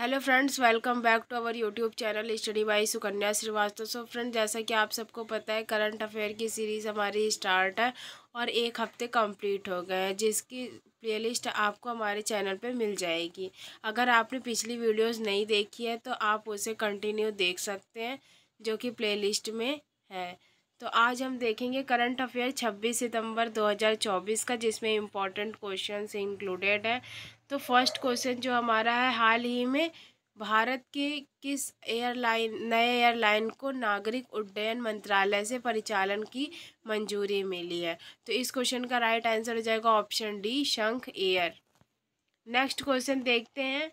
hello friends welcome back to our YouTube channel study by Sukanya Srivastava so friend जैसा कि आप सबको पता है करंट अफेयर की सीरीज़ हमारी स्टार्ट है और एक हफ्ते कंप्लीट हो गए हैं जिसकी प्लेलिस्ट आपको हमारे चैनल पे मिल जाएगी अगर आपने पिछली वीडियोस नहीं देखी है तो आप उसे कंटिन्यू देख सकते हैं जो कि प्ले में है तो आज हम देखेंगे करंट अफेयर 26 सितंबर 2024 का जिसमें इम्पॉर्टेंट क्वेश्चन इंक्लूडेड है तो फर्स्ट क्वेश्चन जो हमारा है हाल ही में भारत के किस एयरलाइन नए एयरलाइन को नागरिक उड्डयन मंत्रालय से परिचालन की मंजूरी मिली है तो इस क्वेश्चन का राइट आंसर हो जाएगा option D Shankh air next question देखते हैं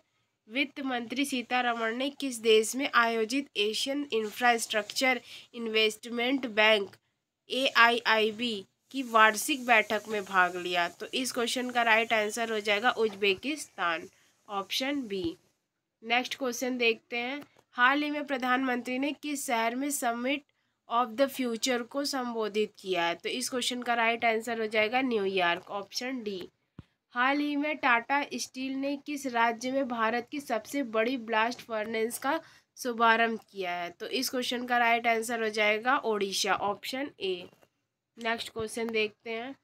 वित्त मंत्री सीतारमण ने किस देश में आयोजित Asian infrastructure investment bank A I I B की वार्षिक बैठक में भाग लिया तो इस क्वेश्चन का राइट आंसर हो जाएगा Uzbekistan option B next question देखते हैं हाल ही में प्रधानमंत्री ने किस शहर में समिट ऑफ द फ्यूचर को संबोधित किया है तो इस क्वेश्चन का राइट आंसर हो जाएगा न्यूयॉर्क ऑप्शन डी हाल ही में टाटा स्टील ने किस राज्य में भारत की सबसे बड़ी ब्लास्ट फर्नेस का शुभारंभ किया है तो इस क्वेश्चन का राइट आंसर हो जाएगा Odisha option A next question देखते हैं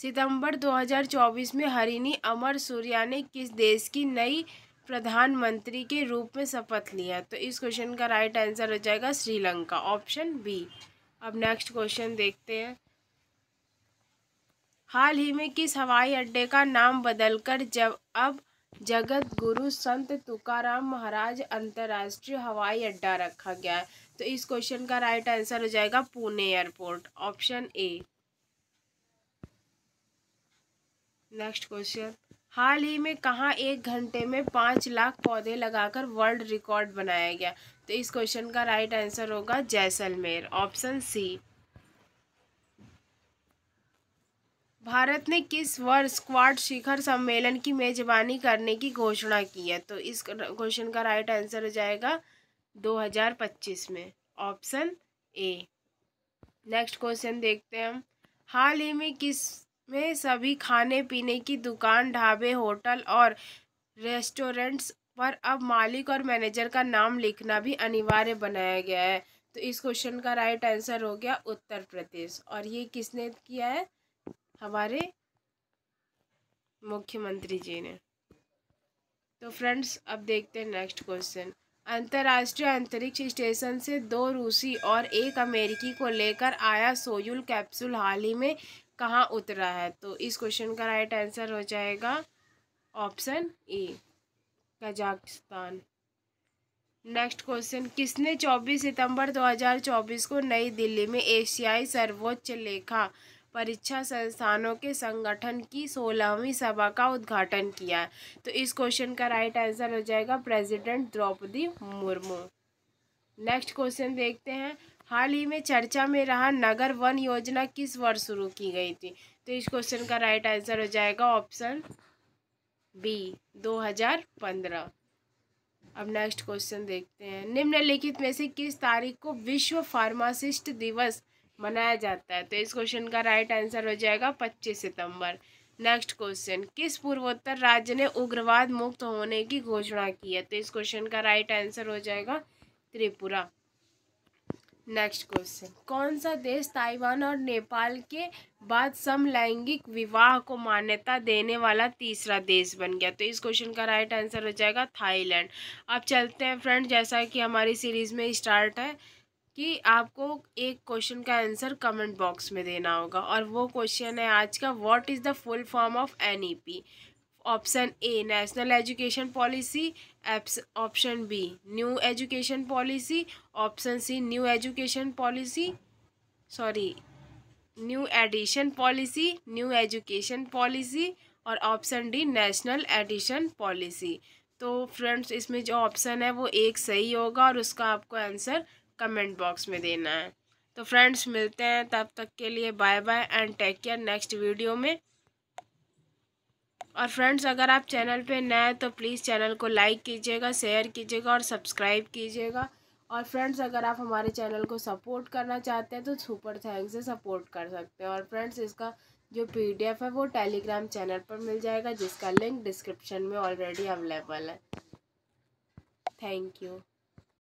सितंबर 2024 में हरिनी अमर सूर्या ने किस देश की नई प्रधानमंत्री के रूप में शपथ लिया तो इस क्वेश्चन का राइट आंसर हो जाएगा श्रीलंका ऑप्शन बी अब नेक्स्ट क्वेश्चन देखते हैं हाल ही में किस हवाई अड्डे का नाम बदलकर जब अब जगत गुरु संत तुकाराम महाराज अंतर्राष्ट्रीय हवाई अड्डा रखा गया है तो इस क्वेश्चन का राइट आंसर हो जाएगा Pune airport option A next question हाल ही में कहा एक घंटे में पांच लाख पौधे लगाकर वर्ल्ड रिकॉर्ड बनाया गया तो इस क्वेश्चन का राइट आंसर होगा जैसलमेर ऑप्शन सी भारत ने किस वर्ष क्वाड शिखर सम्मेलन की मेजबानी करने की घोषणा की है तो इस क्वेश्चन का राइट आंसर हो जाएगा 2025 में ऑप्शन ए नेक्स्ट क्वेश्चन देखते हैं हम हाल ही में किस में सभी खाने पीने की दुकान ढाबे होटल और रेस्टोरेंट्स पर अब मालिक और मैनेजर का नाम लिखना भी अनिवार्य बनाया गया है तो इस क्वेश्चन का राइट आंसर हो गया उत्तर प्रदेश और ये किसने किया है हमारे मुख्यमंत्री जी ने तो फ्रेंड्स अब देखते हैं नेक्स्ट क्वेश्चन अंतर्राष्ट्रीय अंतरिक्ष स्टेशन से दो रूसी और एक अमेरिकी को लेकर आया सोयुल कैप्सूल हाल ही में कहाँ उतरा है तो इस क्वेश्चन का राइट आंसर हो जाएगा option A Kazakhstan next question किसने 24 सितंबर 2024 को नई दिल्ली में एशियाई सर्वोच्च लेखा परीक्षा संस्थानों के संगठन की सोलहवीं सभा का उद्घाटन किया है तो इस क्वेश्चन का राइट आंसर हो जाएगा president Droupadi Murmu next question देखते हैं हाल ही में चर्चा में रहा नगर वन योजना किस वर्ष शुरू की गई थी तो इस क्वेश्चन का राइट आंसर हो जाएगा ऑप्शन बी दो अब नेक्स्ट क्वेश्चन देखते हैं निम्नलिखित में से किस तारीख को विश्व फार्मासिस्ट दिवस मनाया जाता है तो इस क्वेश्चन का राइट आंसर हो जाएगा पच्चीस सितंबर नेक्स्ट क्वेश्चन किस पूर्वोत्तर राज्य ने उग्रवाद मुक्त होने की घोषणा की है तो इस क्वेश्चन का राइट आंसर हो जाएगा त्रिपुरा नेक्स्ट क्वेश्चन कौन सा देश ताइवान और नेपाल के बाद समलैंगिक विवाह को मान्यता देने वाला तीसरा देश बन गया तो इस क्वेश्चन का राइट आंसर हो जाएगा थाईलैंड अब चलते हैं फ्रेंड जैसा कि हमारी सीरीज़ में स्टार्ट है कि आपको एक क्वेश्चन का आंसर कमेंट बॉक्स में देना होगा और वो क्वेश्चन है आज का what is the full form of NEP option A national education policy option B new education policy option C new education policy sorry new edition policy new education policy और option D national edition policy तो friends इसमें जो option है वो एक सही होगा और उसका आपको आंसर कमेंट बॉक्स में देना है तो फ्रेंड्स मिलते हैं तब तक के लिए bye bye and take care next video में और फ्रेंड्स अगर आप चैनल पे नए हैं तो प्लीज़ चैनल को लाइक कीजिएगा शेयर कीजिएगा और सब्सक्राइब कीजिएगा और फ्रेंड्स अगर आप हमारे चैनल को सपोर्ट करना चाहते हैं तो सुपर थैंक से सपोर्ट कर सकते हैं और फ्रेंड्स इसका जो पीडीएफ है वो टेलीग्राम चैनल पर मिल जाएगा जिसका लिंक डिस्क्रिप्शन में ऑलरेडी अवेलेबल है थैंक यू